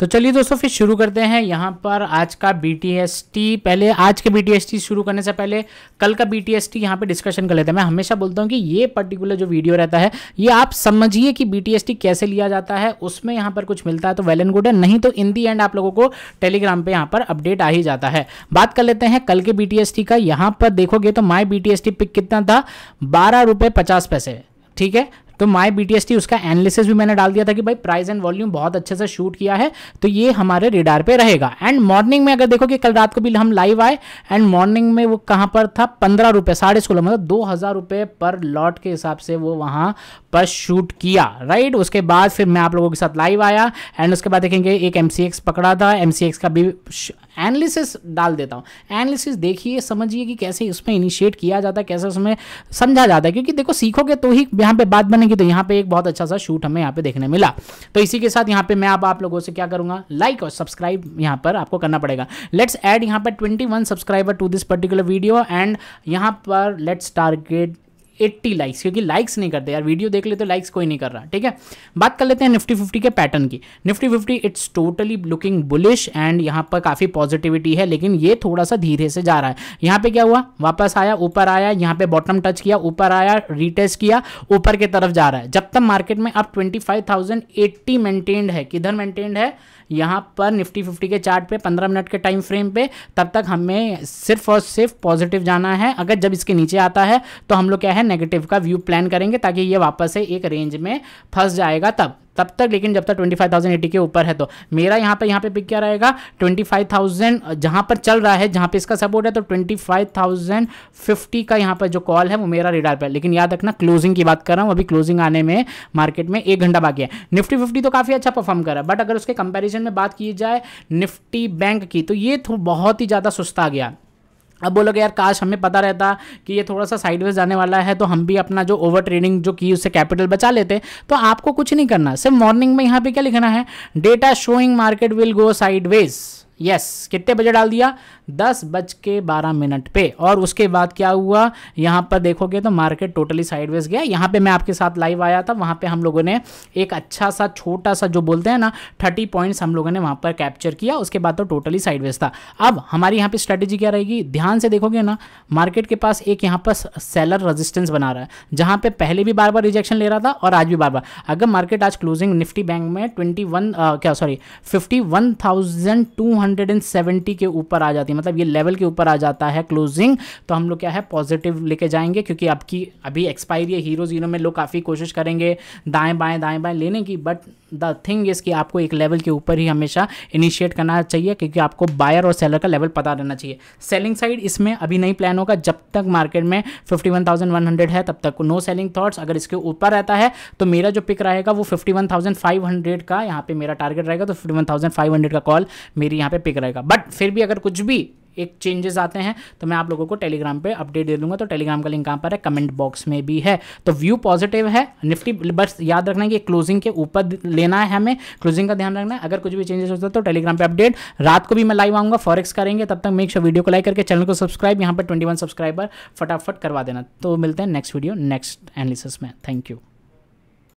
तो चलिए दोस्तों फिर शुरू करते हैं यहाँ पर आज का बी पहले आज के बी शुरू करने से पहले कल का बी टी एस यहाँ पर डिस्कशन कर लेते हैं मैं हमेशा बोलता हूँ कि ये पर्टिकुलर जो वीडियो रहता है ये आप समझिए कि बी कैसे लिया जाता है उसमें यहाँ पर कुछ मिलता है तो वेल एंड गुड है नहीं तो इन दी एंड आप लोगों को टेलीग्राम पर यहाँ पर अपडेट आ ही जाता है बात कर लेते हैं कल के बी का यहाँ पर देखोगे तो माई बी पिक कितना था बारह रुपये पचास पैसे ठीक है तो माई बी उसका एनालिसिस भी मैंने डाल दिया था कि भाई प्राइस एंड वॉल्यूम बहुत अच्छे से शूट किया है तो ये हमारे रिडार पे रहेगा एंड मॉर्निंग में अगर देखो कि कल रात को भी हम लाइव आए एंड मॉर्निंग में वो कहाँ पर था पंद्रह रुपये साढ़े सोलह मतलब दो हज़ार रुपये पर लॉट के हिसाब से वो वहाँ पर शूट किया राइट उसके बाद फिर मैं आप लोगों के साथ लाइव आया एंड उसके बाद देखेंगे एक एम पकड़ा था एम का भी एनालिसिस डाल देता हूँ एनालिसिस देखिए समझिए कि कैसे उसमें इनिशिएट किया जाता है कैसे उसमें समझा जाता है क्योंकि देखो सीखोगे तो ही यहाँ पे बात बनेगी तो यहाँ पे एक बहुत अच्छा सा शूट हमें यहाँ पे देखने मिला तो इसी के साथ यहाँ पे मैं आप आप लोगों से क्या करूँगा लाइक और सब्सक्राइब यहाँ पर आपको करना पड़ेगा लेट्स एड यहाँ पर twenty subscriber to this particular video and यहाँ पर लेट्स टारगेट एट्टी लाइक्स क्योंकि लाइक्स नहीं करते यार वीडियो देख लेते तो लाइक्स कोई नहीं कर रहा ठीक है बात कर लेते हैं निफ्टी फिफ्टी के पैटर्न की Nifty fifty it's totally looking bullish and यहाँ पर काफ़ी पॉजिटिविटी है लेकिन ये थोड़ा सा धीरे से जा रहा है यहाँ पे क्या हुआ वापस आया ऊपर आया यहाँ पे बॉटम टच किया ऊपर आया रिटेस्ट किया ऊपर की तरफ जा रहा है जब तक मार्केट में अब twenty five thousand eighty maintained है किधर मेंटेन्ड है यहाँ पर निफ्टी फिफ्टी के चार्ट पे पंद्रह मिनट के टाइम फ्रेम पे तब तक हमें सिर्फ और सिर्फ पॉजिटिव जाना है अगर जब इसके नीचे आता है तो हम लोग क्या है है नेगेटिव का व्यू प्लान करेंगे ताकि ये वापस से एक रेंज में फंस जाएगा तब तब तक लेकिन जब तक ट्वेंटी फाइव एटी के ऊपर है तो मेरा यहाँ पे यहाँ पे पिक क्या रहेगा 25,000 फाइव जहाँ पर चल रहा है जहाँ पे इसका सपोर्ट है तो 25,050 का यहाँ पर जो कॉल है वो मेरा रिडार पर लेकिन याद रखना क्लोजिंग की बात कर रहा हूँ अभी क्लोजिंग आने में मार्केट में एक घंटा बाकी है निफ्टी फिफ्टी तो काफ़ी अच्छा परफॉर्म कर रहा है बट अगर उसके कंपेरिजन में बात की जाए निफ्टी बैंक की तो ये बहुत ही ज़्यादा सुस्ता गया अब बोलोगे यार काश हमें पता रहता कि ये थोड़ा सा साइडवेज जाने वाला है तो हम भी अपना जो ओवर ट्रेडिंग जो की उससे कैपिटल बचा लेते तो आपको कुछ नहीं करना सिर्फ मॉर्निंग में यहाँ पे क्या लिखना है data showing market will go sideways yes कितने बजे डाल दिया दस बज के बारह मिनट पे और उसके बाद क्या हुआ यहाँ पर देखोगे तो मार्केट टोटली साइडवेज गया यहाँ पे मैं आपके साथ लाइव आया था वहाँ पे हम लोगों ने एक अच्छा सा छोटा सा जो बोलते हैं ना थर्टी पॉइंट्स हम लोगों ने वहाँ पर कैप्चर किया उसके बाद तो टोटली साइडवेज था अब हमारी यहाँ पर स्ट्रैटेजी क्या रहेगी ध्यान से देखोगे ना मार्केट के पास एक यहाँ पर सेलर रजिस्टेंस बना रहा है जहाँ पर पहले भी बार बार रिजेक्शन ले रहा था और आज भी बार बार अगर मार्केट आज क्लोजिंग निफ्टी बैंक में ट्वेंटी वन क्या sorry fifty one thousand two 270 के ऊपर आ जाती है मतलब ये लेवल के ऊपर आ जाता है क्लोजिंग तो हम लोग क्या है पॉजिटिव लेके जाएंगे क्योंकि आपकी अभी एक्सपायरी है हीरो जीरो में लोग काफ़ी कोशिश करेंगे दाएं बाएं दाएं बाएं लेने की बट द थिंग इज़ कि आपको एक लेवल के ऊपर ही हमेशा इनिशिएट करना चाहिए क्योंकि आपको बायर और सेलर का लेवल पता रहना चाहिए सेलिंग साइड इसमें अभी नहीं प्लान होगा जब तक मार्केट में 51,100 है तब तक नो सेलिंग थॉट्स अगर इसके ऊपर रहता है तो मेरा जो पिक रहेगा वो 51,500 का यहाँ पे मेरा टारगेट रहेगा तो 51,500 का कॉल मेरी यहाँ पर पे पिक रहेगा बट फिर भी अगर कुछ भी एक चेंजेस आते हैं तो मैं आप लोगों को टेलीग्राम पे अपडेट दे दूंगा तो टेलीग्राम का लिंक कहाँ पर है कमेंट बॉक्स में भी है तो व्यू पॉजिटिव है निफ्टी बस याद रखना है कि क्लोजिंग के ऊपर लेना है हमें क्लोजिंग का ध्यान रखना है अगर कुछ भी चेंजेस होता है तो टेलीग्राम पे अपडेट रात को भी मैं लाइव आऊंगा फॉरेक्स करेंगे तब तक मेक श्योर वीडियो को लाइक करके चैनल को सब्सक्राइब यहाँ पर ट्वेंटी सब्सक्राइबर फटाफट करवा देना तो मिलते हैं नेक्स्ट वीडियो नेक्स्ट एनालिसिस में थैंक यू